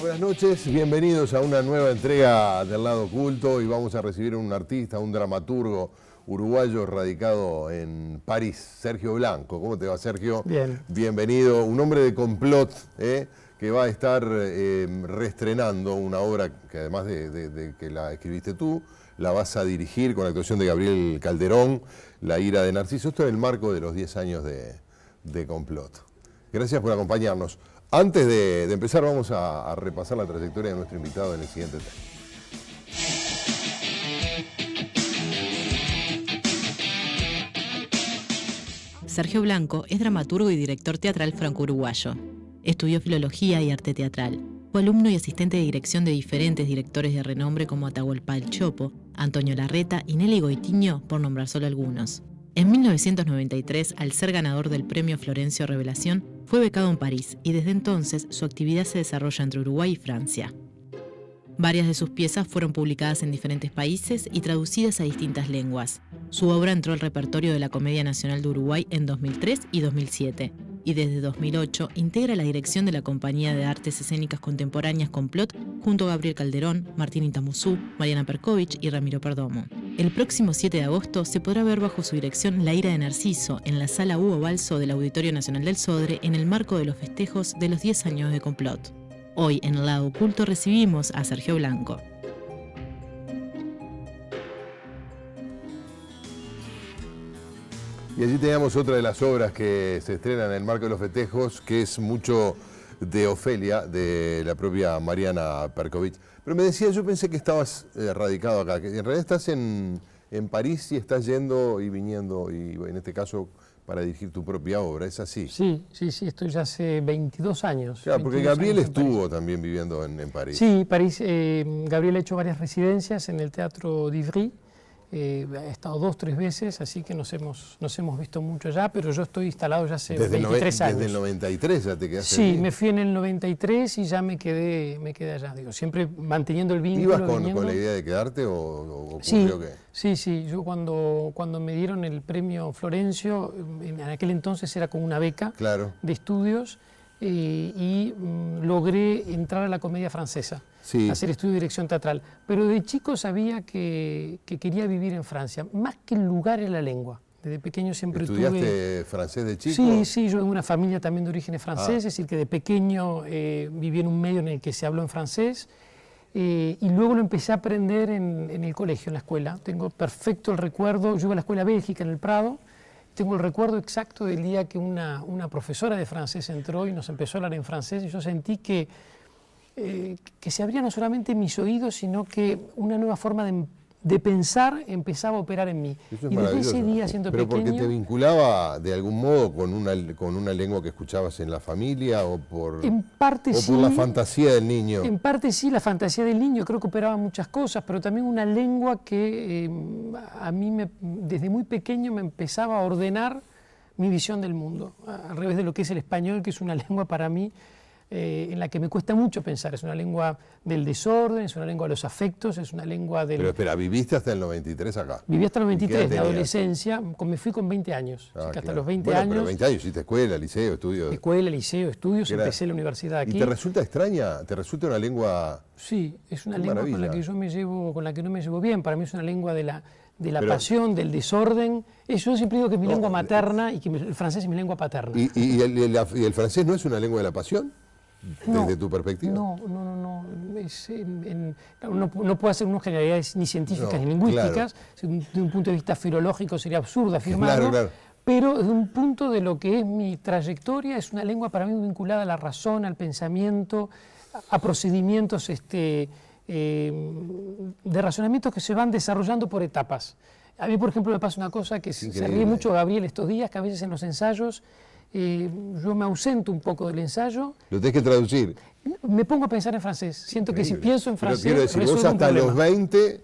buenas noches. Bienvenidos a una nueva entrega del lado oculto y vamos a recibir a un artista, un dramaturgo uruguayo radicado en París, Sergio Blanco. ¿Cómo te va, Sergio? Bien. Bienvenido. Un hombre de complot ¿eh? que va a estar eh, reestrenando una obra que además de, que la escribiste tú, la vas a dirigir con la actuación de Gabriel Calderón, La ira de Narciso. Esto en el marco de los 10 años de complot. Gracias por acompañarnos. Antes de, empezar vamos a, repasar la trayectoria de nuestro invitado en el siguiente tema. Sergio Blanco es dramaturgo y director teatral franco-uruguayo. Estudió filología y arte teatral. Fue alumno y asistente de dirección de diferentes directores de renombre como Atahualpa el Chopo, Antonio Larreta y Nelly Goitiño, por nombrar solo algunos. En 1993, al ser ganador del premio Florencio Revelación, fue becado en París y desde entonces su actividad se desarrolla entre Uruguay y Francia. Varias de sus piezas fueron publicadas en diferentes países y traducidas a distintas lenguas. Su obra entró al repertorio de la Comedia Nacional de Uruguay en 2003 y 2007, y desde 2008 integra la dirección de la Compañía de Artes Escénicas Contemporáneas Complot junto a Gabriel Calderón, Martín Itamuzú, Mariana Perkovich y Ramiro Perdomo. El próximo 7 de agosto se podrá ver bajo su dirección La Ira de Narciso en la sala Hugo Balso del Auditorio Nacional del Sodre en el marco de los festejos de los 10 años de complot. Hoy en el lado oculto recibimos a Sergio Blanco. Y allí teníamos otra de las obras que se estrenan en el marco de los festejos, que es mucho de Ofelia, de la propia Mariana Perkovich. Pero me decía, yo pensé que estabas eh, radicado acá, que en realidad estás en, París y estás yendo y viniendo, y en este caso para dirigir tu propia obra, ¿es así? Sí, sí, sí, estoy ya hace 22 años. Claro, porque Gabriel estuvo también viviendo en, París. Sí, París. Eh, Gabriel ha hecho varias residencias en el Teatro d'Ivry, eh, he estado dos, tres veces, así que nos hemos, nos hemos visto mucho ya pero yo estoy instalado ya hace desde 23 años. ¿Desde el 93 ya te quedaste? Sí, me fui en el 93 y ya me quedé, me quedé allá, digo, siempre manteniendo el vínculo. ¿Ibas con, la idea de quedarte o, o sí, que... Sí, sí, yo cuando, cuando me dieron el premio Florencio, en aquel entonces era con una beca de estudios, eh, y mm, logré entrar a la comedia francesa, hacer estudio de dirección teatral. Pero de chico sabía que, quería vivir en Francia, más que el lugar y la lengua. Desde pequeño siempre ¿Estudiaste francés de chico? Sí, sí, yo tengo una familia también de orígenes franceses, ah. es decir, que de pequeño eh, viví en un medio en el que se habló en francés. Eh, y luego lo empecé a aprender en, en, el colegio, en la escuela. Tengo perfecto el recuerdo. Yo iba a la escuela Bélgica en el Prado, tengo el recuerdo exacto del día que una, una profesora de francés entró y nos empezó a hablar en francés y yo sentí que, eh, que se abrían no solamente mis oídos, sino que una nueva forma de de pensar empezaba a operar en mí. y desde ese día siento Pero porque te vinculaba de algún modo con una, con una lengua que escuchabas en la familia o por, en parte sí, la fantasía del niño. En parte sí, la fantasía del niño, creo que operaba muchas cosas, pero también una lengua que eh, a mí desde muy pequeño me empezaba a ordenar mi visión del mundo, al revés de lo que es el español, que es una lengua para mí eh, en la que me cuesta mucho pensar. Es una lengua del desorden, es una lengua de los afectos, es una lengua del... Pero espera, ¿viviste hasta el 93 acá? Viví hasta el 93, de adolescencia, me fui con 20 años. Ah, hasta los 20 bueno, años... Pero 20 años, hiciste escuela, liceo, estudios... Escuela, liceo, estudios, empecé la universidad aquí. ¿Y te resulta extraña? ¿Te resulta una lengua... Sí, es una, lengua con la que yo me llevo, con la que no me llevo bien. Para mí es una lengua de la de la pasión, del desorden. Yo siempre digo que es mi lengua eh, materna y que el francés es mi lengua paterna. ¿Y, el, francés no es una lengua de la pasión? desde tu perspectiva? No, no, no, no. Es, eh, no, hacer unas generalidades ni científicas ni lingüísticas. De un punto de vista filológico sería absurdo afirmarlo. Claro, Pero desde un punto de lo que es mi trayectoria, es una lengua para mí vinculada a la razón, al pensamiento, a, procedimientos este, eh, de razonamiento que se van desarrollando por etapas. A mí, por ejemplo, me pasa una cosa que se ríe mucho Gabriel estos días, que a veces en los ensayos yo me ausento un poco del ensayo. Lo tienes que traducir. Me pongo a pensar en francés. Siento que si pienso en francés. Pero quiero decir, vos hasta los 20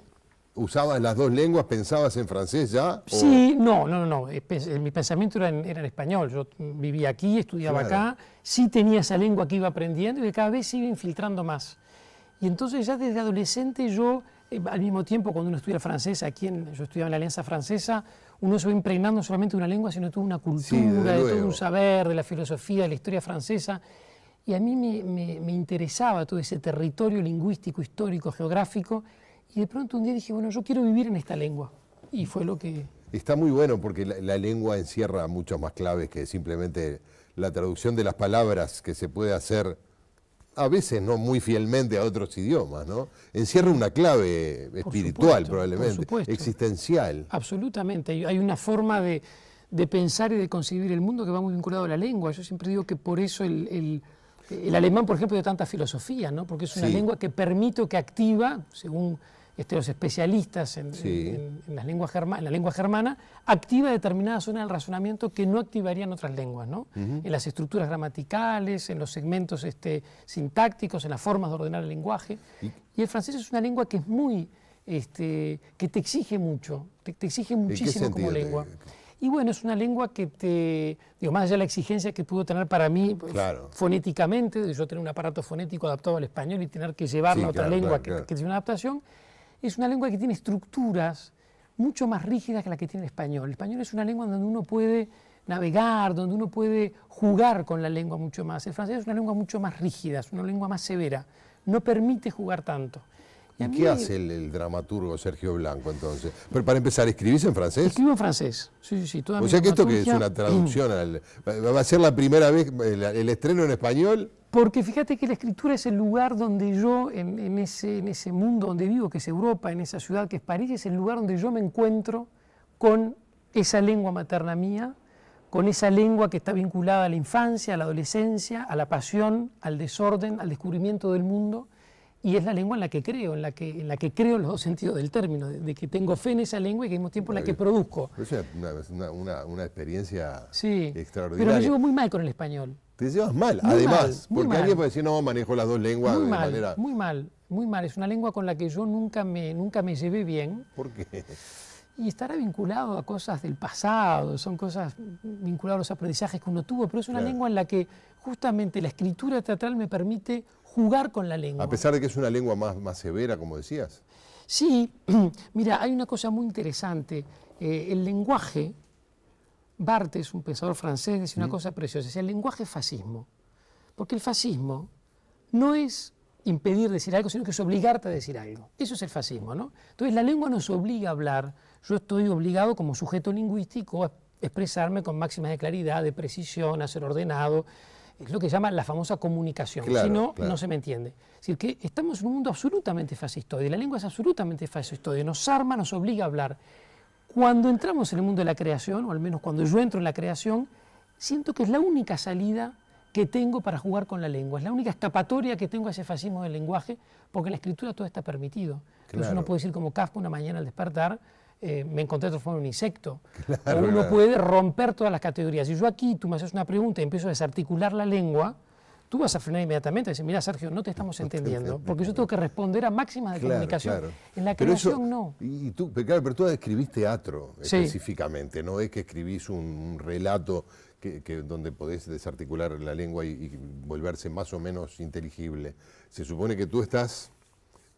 usabas las dos lenguas, pensabas en francés ya. Sí, no, no, no. Eh, mi pensamiento era en, español. Yo vivía aquí, estudiaba acá. Sí tenía esa lengua que iba aprendiendo y que cada vez se iba infiltrando más. Y entonces ya desde adolescente yo eh, al mismo tiempo, cuando uno estudia francés, aquí yo estudiaba en la Alianza Francesa, uno se va impregnando no solamente de una lengua, sino de toda una cultura, de todo un saber, de la filosofía, de la historia francesa. Y a mí me, interesaba todo ese territorio lingüístico, histórico, geográfico, y de pronto un día dije, bueno, yo quiero vivir en esta lengua. Y fue lo que... Está muy bueno porque la, la lengua encierra muchas más claves que simplemente la traducción de las palabras que se puede hacer a veces no muy fielmente a otros idiomas, ¿no? Encierra una clave espiritual, probablemente, existencial. Absolutamente. Hay una forma de, pensar y de concebir el mundo que va muy vinculado a la lengua. Yo siempre digo que por eso el, alemán, por ejemplo, de tanta filosofía, ¿no? porque es una lengua que permite o que activa, según este, los especialistas en, las lenguas en la lengua germana, activa determinadas zonas del razonamiento que no activarían otras lenguas, ¿no? En las estructuras gramaticales, en los segmentos este, sintácticos, en las formas de ordenar el lenguaje. ¿Y? el francés es una lengua que es muy, este, que te exige mucho, te, exige muchísimo como lengua. Y bueno, es una lengua que te, digo, más allá de la exigencia que pudo tener para mí pues, fonéticamente, yo tener un aparato fonético adaptado al español y tener que llevarlo a otra lengua que, que tiene una adaptación, es una lengua que tiene estructuras mucho más rígidas que la que tiene el español. El español es una lengua donde uno puede navegar, donde uno puede jugar con la lengua mucho más. El francés es una lengua mucho más rígida, es una lengua más severa, no permite jugar tanto. ¿Y, qué hace el, dramaturgo Sergio Blanco entonces? Pero para empezar, escribirse en francés? Escribo en francés, sí, sí, sí. o sea que esto que es una traducción, al, ¿va a ser la primera vez el, estreno en español? Porque fíjate que la escritura es el lugar donde yo, ese, en ese mundo donde vivo, que es Europa, en esa ciudad que es París, es el lugar donde yo me encuentro con esa lengua materna mía, con esa lengua que está vinculada a la infancia, a la adolescencia, a la pasión, al desorden, al descubrimiento del mundo y es la lengua en la que creo, en la que, en la que creo los dos sentidos del término, de, que tengo fe en esa lengua y que al mismo tiempo en la que produzco. Es una, una, una, experiencia sí, extraordinaria. Pero me llevo muy mal con el español. Te llevas mal, además, porque alguien puede decir, no, manejo las dos lenguas muy de mal, manera... Muy mal, muy mal. Es una lengua con la que yo nunca me, nunca me llevé bien. ¿Por qué? Y estará vinculado a cosas del pasado, son cosas vinculadas a los aprendizajes que uno tuvo, pero es una lengua en la que justamente la escritura teatral me permite jugar con la lengua. A pesar de que es una lengua más, más severa, como decías. Sí, mira, hay una cosa muy interesante. Eh, el lenguaje, Barthes, un pensador francés, dice una mm. cosa preciosa, es el lenguaje fascismo. Porque el fascismo no es impedir decir algo, sino que es obligarte a decir algo. Eso es el fascismo, ¿no? Entonces la lengua nos obliga a hablar. Yo estoy obligado como sujeto lingüístico a expresarme con máxima de claridad, de precisión, a ser ordenado es lo que llama la famosa comunicación, si no, no se me entiende. Es decir, que estamos en un mundo absolutamente y la lengua es absolutamente fascistoide, nos arma, nos obliga a hablar. Cuando entramos en el mundo de la creación, o al menos cuando yo entro en la creación, siento que es la única salida que tengo para jugar con la lengua, es la única escapatoria que tengo a ese fascismo del lenguaje, porque en la escritura todo está permitido. Entonces uno puede decir como Kafka una mañana al despertar, eh, me encontré transformado forma un insecto. uno puede romper todas las categorías. Si yo aquí tú me haces una pregunta y empiezo a desarticular la lengua, tú vas a frenar inmediatamente y decir, mira Sergio, no te estamos entendiendo, porque yo tengo que responder a máxima de comunicación. En la creación no. Y tú, claro, pero tú escribís teatro específicamente, no es que escribís un relato que, donde podés desarticular la lengua y volverse más o menos inteligible. Se supone que tú estás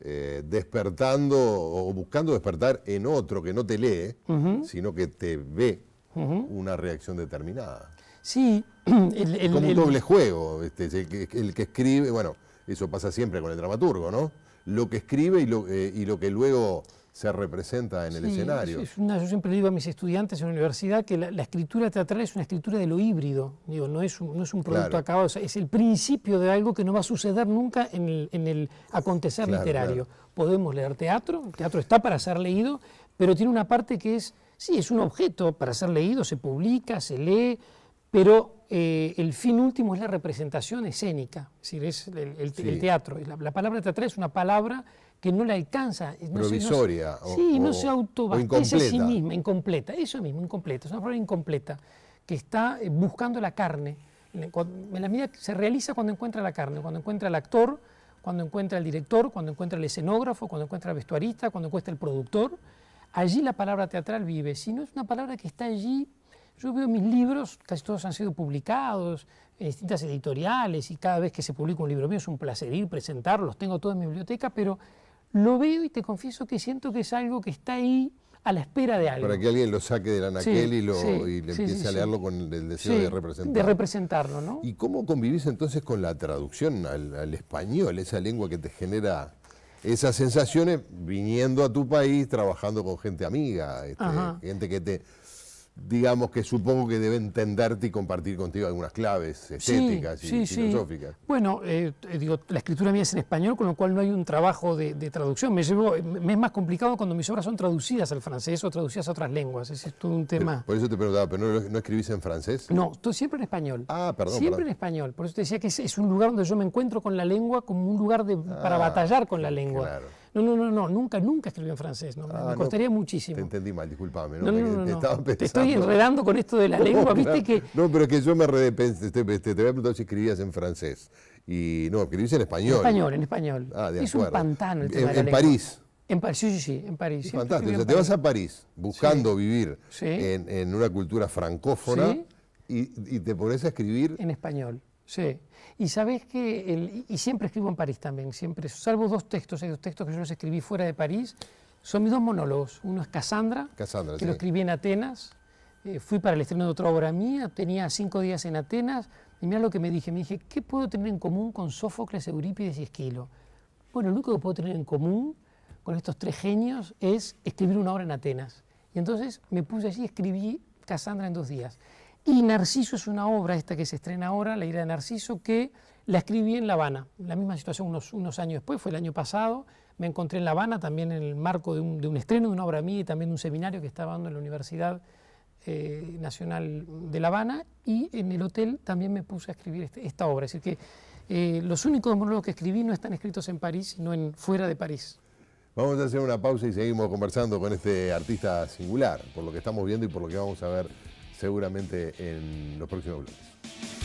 eh, despertando o buscando despertar en otro que no te lee, sino que te ve una reacción determinada. Sí, el, como un doble juego. Este, el, que escribe, bueno, eso pasa siempre con el dramaturgo, ¿no? Lo que escribe y lo, eh, y lo que luego se representa en el escenario. yo siempre digo a mis estudiantes en la universidad que la, escritura teatral es una escritura de lo híbrido, no es un, es un producto acabado, es el principio de algo que no va a suceder nunca en el, acontecer literario. Podemos leer teatro, el teatro está para ser leído, pero tiene una parte que es, sí, es un objeto para ser leído, se publica, se lee, pero eh, el fin último es la representación escénica, es decir, es el, teatro. la, palabra teatral es una palabra que no le alcanza. Provisoria. no, o, sí, no se autobastece a sí misma, incompleta. Eso mismo, incompleta. Es una palabra incompleta que está eh, buscando la carne. la medida se realiza cuando encuentra la carne, cuando encuentra el actor, cuando encuentra el director, cuando encuentra el escenógrafo, cuando encuentra el vestuarista, cuando encuentra el productor. Allí la palabra teatral vive, si no es una palabra que está allí. Yo veo mis libros, casi todos han sido publicados en distintas editoriales y cada vez que se publica un libro mío es un placer ir, presentarlos, tengo todo en mi biblioteca, pero lo veo y te confieso que siento que es algo que está ahí a la espera de algo. Para que alguien lo saque del anaquel y, lo, le empiece a leerlo con el deseo de representarlo. De representarlo, ¿no? ¿Y cómo convivís entonces con la traducción al, español, esa lengua que te genera esas sensaciones viniendo a tu país, trabajando con gente amiga, este, gente que te digamos que supongo que debe entenderte y compartir contigo algunas claves estéticas y filosóficas. Bueno, eh, eh, digo, la escritura mía es en español, con lo cual no hay un trabajo de, traducción. Eh, me, es más complicado cuando mis obras son traducidas al francés o traducidas a otras lenguas. Ese es todo un tema. por eso te preguntaba, ¿pero no, escribís en francés? No, todo siempre en español. Ah, perdón. Siempre en español. Por eso te decía que es, un lugar donde yo me encuentro con la lengua como un lugar para ah, batallar con la lengua. Claro. No, no, no, no, nunca, nunca escribí en francés, no, me ah, costaría muchísimo. Te entendí mal, disculpame, no, no, no te, estoy enredando con esto de la lengua, viste que... No, pero que yo me enredé, este, este, te, voy a preguntar si escribías en francés, y no, escribís en español. En español, en español. Ah, de Es un pantano el tema en, de la en París. En París, sí, sí, sí, en París. fantástico, te vas a París buscando vivir En, una cultura francófona y, te pones a escribir... En español. Sí. Y sabes que, el, y siempre escribo en París también, siempre, salvo dos textos, hay dos textos que yo los escribí fuera de París, son mis dos monólogos. Uno es Casandra, que lo escribí en Atenas, eh, fui para el estreno de otra obra mía, tenía cinco días en Atenas, y mira lo que me dije, me dije, ¿qué puedo tener en común con Sófocles, Eurípides y Esquilo? Bueno, lo único que puedo tener en común con estos tres genios es escribir una obra en Atenas. Y entonces me puse allí y escribí Cassandra en dos días. Y Narciso es una obra, esta que se estrena ahora, La ira de Narciso, que la escribí en La Habana. La misma situación unos, unos años después, fue el año pasado. Me encontré en La Habana también en el marco de un, estreno de una obra mía y también de un seminario que estaba dando en la Universidad eh, Nacional de La Habana. Y en el hotel también me puse a escribir este, esta obra. Es decir, que eh, los únicos monólogos que escribí no están escritos en París, sino en, fuera de París. Vamos a hacer una pausa y seguimos conversando con este artista singular, por lo que estamos viendo y por lo que vamos a ver seguramente en los próximos bloques.